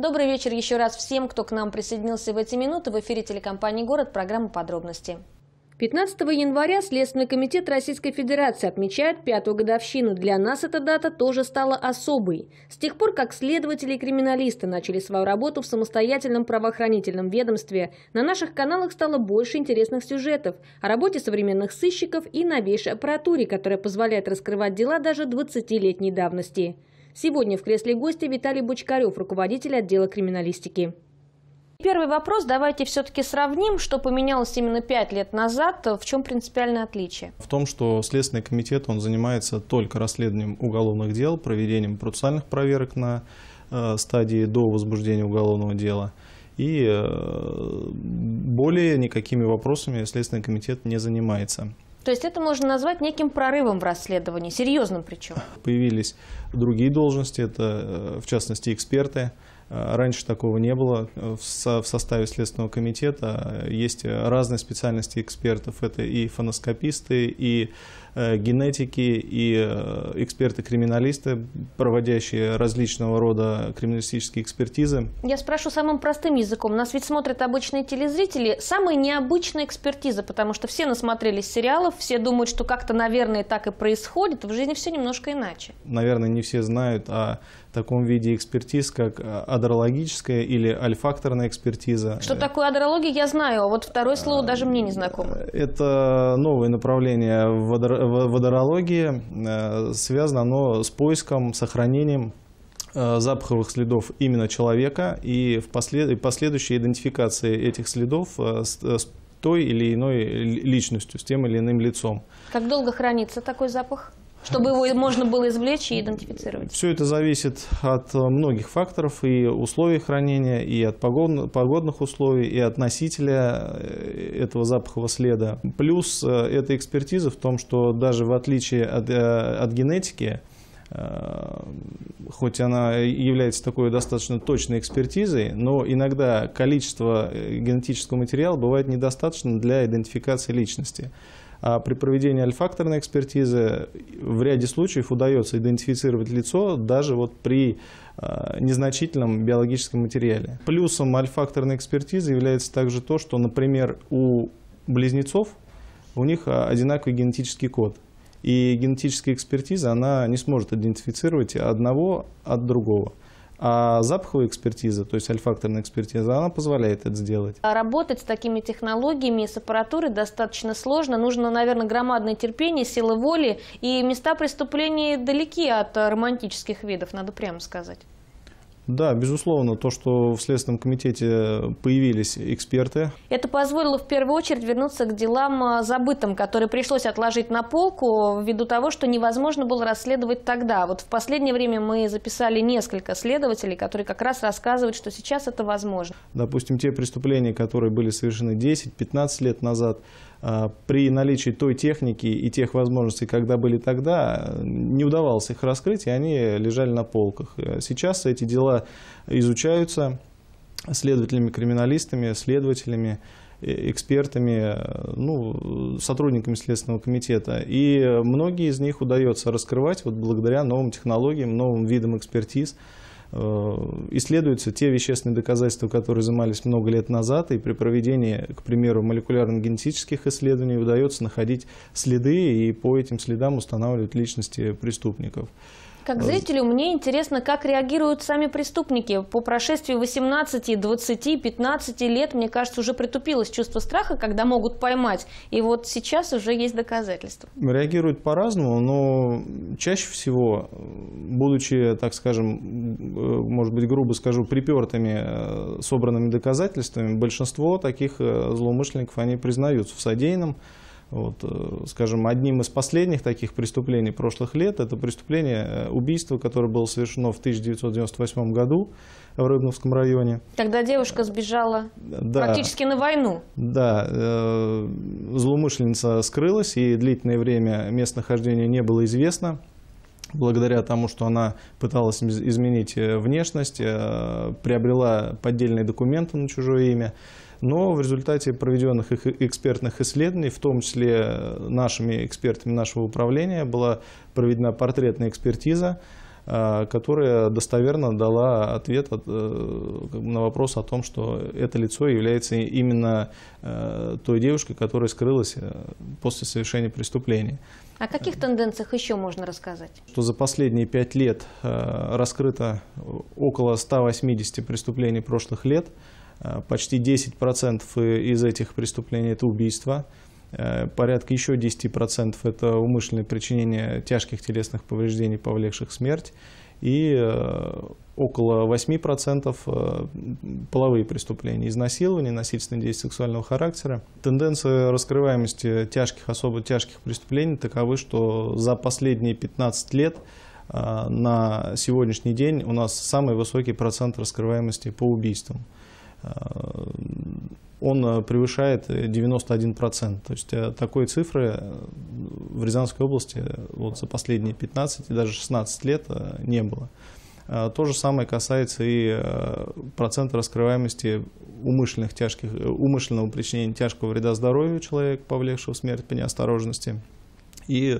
Добрый вечер еще раз всем, кто к нам присоединился в эти минуты. В эфире телекомпании «Город» программы «Подробности». 15 января Следственный комитет Российской Федерации отмечает пятую годовщину. Для нас эта дата тоже стала особой. С тех пор, как следователи и криминалисты начали свою работу в самостоятельном правоохранительном ведомстве, на наших каналах стало больше интересных сюжетов о работе современных сыщиков и новейшей аппаратуре, которая позволяет раскрывать дела даже 20-летней давности. Сегодня в кресле гостя Виталий Бочкарев, руководитель отдела криминалистики. Первый вопрос давайте все-таки сравним, что поменялось именно пять лет назад, в чем принципиальное отличие? В том, что Следственный комитет он занимается только расследованием уголовных дел, проведением процессуальных проверок на э, стадии до возбуждения уголовного дела. И э, более никакими вопросами Следственный комитет не занимается. То есть это можно назвать неким прорывом в расследовании, серьезным причем. Появились другие должности, это э, в частности эксперты, а, раньше такого не было. Э, в составе Следственного комитета есть разные специальности экспертов. Это и фоноскописты, и э, генетики, и э, эксперты-криминалисты, проводящие различного рода криминалистические экспертизы. Я спрошу самым простым языком. Нас ведь смотрят обычные телезрители. Самая необычная экспертиза, потому что все насмотрелись сериалов, все думают, что как-то, наверное, так и происходит. В жизни все немножко иначе. Наверное, не все знают о таком виде экспертиз, как адрологическая или альфакторная экспертиза. Что э. такое адрология, я знаю, а вот второе слово а, даже мне не знакомо. Это новое направление в, адр... адрологии. Э, связано оно с поиском, сохранением э, запаховых следов именно человека и в последующей идентификации этих следов с той или иной личностью, с тем или иным лицом. Как долго хранится такой запах? чтобы его можно было извлечь и идентифицировать. Все это зависит от э, многих факторов и условий хранения, и от погодных условий, и от носителя э, этого запахового следа. Плюс э, это экспертиза в том, что даже в отличие от, от генетики, хоть она является такой достаточно точной экспертизой, но иногда количество генетического материала бывает недостаточно для идентификации личности. А при проведении альфакторной экспертизы в ряде случаев удается идентифицировать лицо даже вот при а, незначительном биологическом материале. Плюсом альфакторной экспертизы является также то, что, например, у близнецов у них а, одинаковый генетический код. И генетическая экспертиза, она не сможет идентифицировать одного от другого. А запаховая экспертиза, то есть альфакторная экспертиза, она позволяет это сделать. А работать с такими технологиями, и с аппаратурой достаточно сложно. Нужно, наверное, громадное терпение, силы воли. И места преступлений далеки от романтических видов, надо прямо сказать. Да, безусловно, то, что в Следственном комитете появились эксперты. Это позволило в первую очередь вернуться к делам а, забытым, которые пришлось отложить на полку ввиду того, что невозможно было расследовать тогда. Вот в последнее время мы записали несколько следователей, которые как раз рассказывают, что сейчас это возможно. Допустим, те преступления, которые были совершены 10-15 лет назад, а, при наличии той техники и тех возможностей, когда были тогда, не удавалось их раскрыть, и они лежали на полках. А сейчас эти дела изучаются следователями, криминалистами, следователями, э, экспертами, э, ну, сотрудниками Следственного комитета. И многие из них удается раскрывать вот благодаря новым технологиям, новым видам экспертиз. Э, исследуются те вещественные доказательства, которые занимались много лет назад, и при проведении, к примеру, молекулярно-генетических исследований удается находить следы и по этим следам устанавливать личности преступников. Как зрителю мне интересно, как реагируют сами преступники. По прошествии 18, 20, 15 лет, мне кажется, уже притупилось чувство страха, когда могут поймать. И вот сейчас уже есть доказательства. Реагируют по-разному, но чаще всего, будучи, так скажем, э, может быть, грубо скажу, припертыми э, собранными доказательствами, большинство таких э, злоумышленников, они признаются в содеянном. Вот, э, скажем, одним из последних таких преступлений прошлых лет это преступление э, убийство, которое было совершено в 1998 году в Рыбновском районе. Тогда девушка сбежала да, практически на войну. Да, э, злоумышленница скрылась, и длительное время местонахождение не было известно благодаря тому, что она пыталась изменить э, внешность, приобрела поддельные документы на чужое имя но в результате проведенных экспертных исследований, в том числе э, нашими экспертами нашего управления, была проведена портретная экспертиза, э, которая достоверно дала ответ э, на вопрос о том, что это лицо является именно той девушкой, которая скрылась после совершения преступления. О каких тенденциях еще можно рассказать? Что за последние пять лет раскрыто около 180 преступлений прошлых лет – Э, почти 10% из этих преступлений – это убийства. Э, порядка еще 10% – это умышленное причинение тяжких телесных повреждений, повлекших смерть. И э, около 8% половые преступления, изнасилования, насильственные действия сексуального характера. Тенденция раскрываемости тяжких, особо тяжких преступлений таковы, что за последние 15 лет на сегодняшний день у нас самый высокий процент раскрываемости по убийствам. Э, он э, превышает 91%. Э, то есть такой цифры в Рязанской области вот за последние 15 и даже 16 лет не было. А то же самое касается и процента раскрываемости умышленных тяжких, умышленного причинения тяжкого вреда здоровью человека, повлекшего смерть по неосторожности. И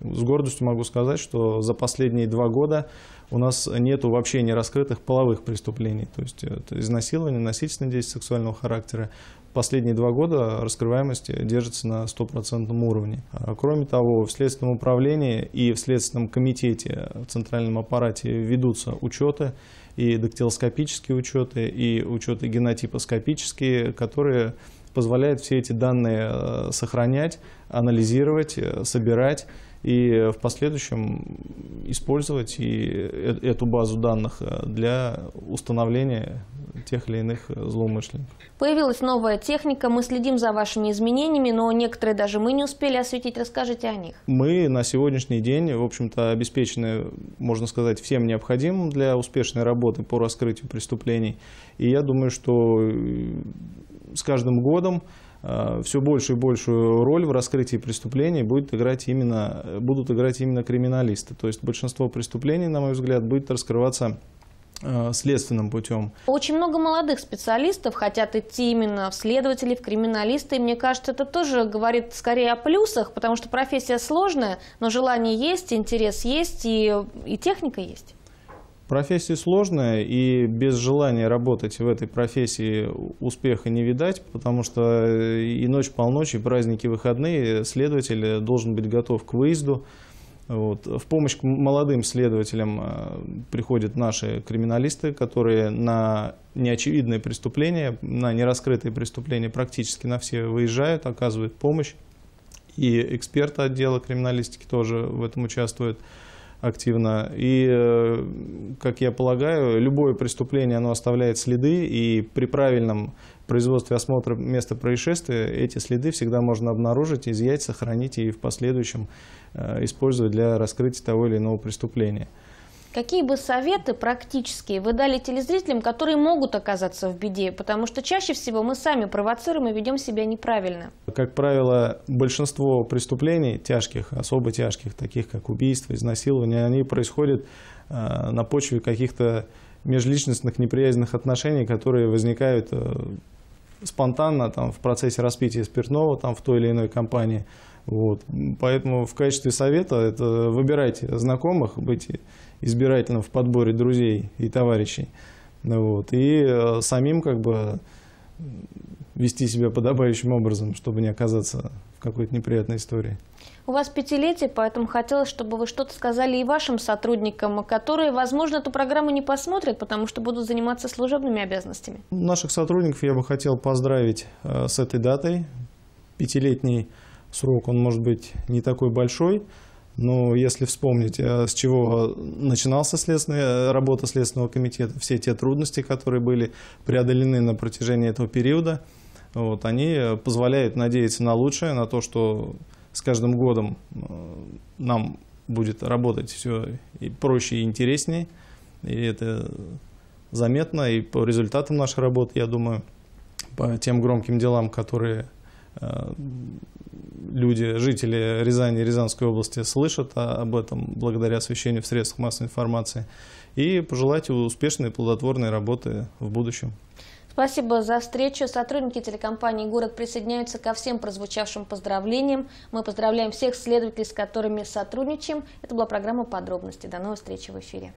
с гордостью могу сказать, что за последние два года у нас нет вообще не раскрытых половых преступлений, то есть это изнасилование, насильственные действия сексуального характера. Последние два года раскрываемость держится на стопроцентном уровне. А кроме того, в Следственном управлении и в Следственном комитете в Центральном аппарате ведутся учеты, и дактилоскопические учеты, и учеты генотипоскопические, которые позволяют все эти данные э, сохранять, анализировать, э, собирать и э, в последующем использовать и э, э, эту базу данных для установления тех или иных злоумышленников. Появилась новая техника, мы следим за вашими изменениями, но некоторые даже мы не успели осветить. Расскажите о них. Мы на сегодняшний день, в общем-то, обеспечены, можно сказать, всем необходимым для успешной работы по раскрытию преступлений. И я думаю, что с каждым годом Э, все большую и большую роль в раскрытии преступлений будет играть именно, будут играть именно криминалисты. То есть большинство преступлений, на мой взгляд, будет раскрываться э, следственным путем. Очень много молодых специалистов хотят идти именно в следователи, в криминалисты. И мне кажется, это тоже говорит скорее о плюсах, потому что профессия сложная, но желание есть, интерес есть и, и техника есть. Профессия сложная, и без желания работать в этой профессии успеха не видать, потому что э, и ночь полночь, и праздники, выходные следователь э, должен быть готов к выезду. Вот. В помощь к молодым следователям э, приходят наши криминалисты, которые на неочевидные преступления, на нераскрытые преступления практически на все выезжают, оказывают помощь. И эксперты отдела криминалистики тоже в этом участвуют активно. И, э, как я полагаю, любое преступление, оно оставляет следы, и при правильном производстве осмотра места происшествия эти следы всегда можно обнаружить, изъять, сохранить и в последующем э, использовать для раскрытия того или иного преступления. Какие бы советы практические вы дали телезрителям, которые могут оказаться в беде? Потому что чаще всего мы сами провоцируем и ведем себя неправильно. Как правило, большинство преступлений тяжких, особо тяжких, таких как убийство, изнасилование, они происходят э, на почве каких-то межличностных неприязненных отношений, которые возникают э, спонтанно там, в процессе распития спиртного там, в той или иной компании – вот. Поэтому в качестве совета это выбирайте знакомых, быть избирательным в подборе друзей и товарищей. Вот. И э, самим как бы вести себя подобающим образом, чтобы не оказаться в какой-то неприятной истории. У вас пятилетие, поэтому хотелось, чтобы вы что-то сказали и вашим сотрудникам, которые, возможно, эту программу не посмотрят, потому что будут заниматься служебными обязанностями. Наших сотрудников я бы хотел поздравить э, с этой датой пятилетней срок, он может быть не такой большой, но если вспомнить, э, с чего начинался следственная, э, работа Следственного комитета, все те трудности, которые были преодолены на протяжении этого периода, вот, они э, позволяют надеяться на лучшее, на то, что с каждым годом нам будет работать все и проще и интереснее. И это заметно и по результатам нашей работы, я думаю, по тем громким делам, которые Э, люди, жители Рязани и Рязанской области слышат об этом благодаря освещению в средствах массовой информации. И пожелать успешной и плодотворной работы в будущем. Спасибо за встречу. Сотрудники телекомпании «Город» присоединяются ко всем прозвучавшим поздравлениям. Мы поздравляем всех следователей, с которыми сотрудничаем. Это была программа «Подробности». До новых встреч в эфире.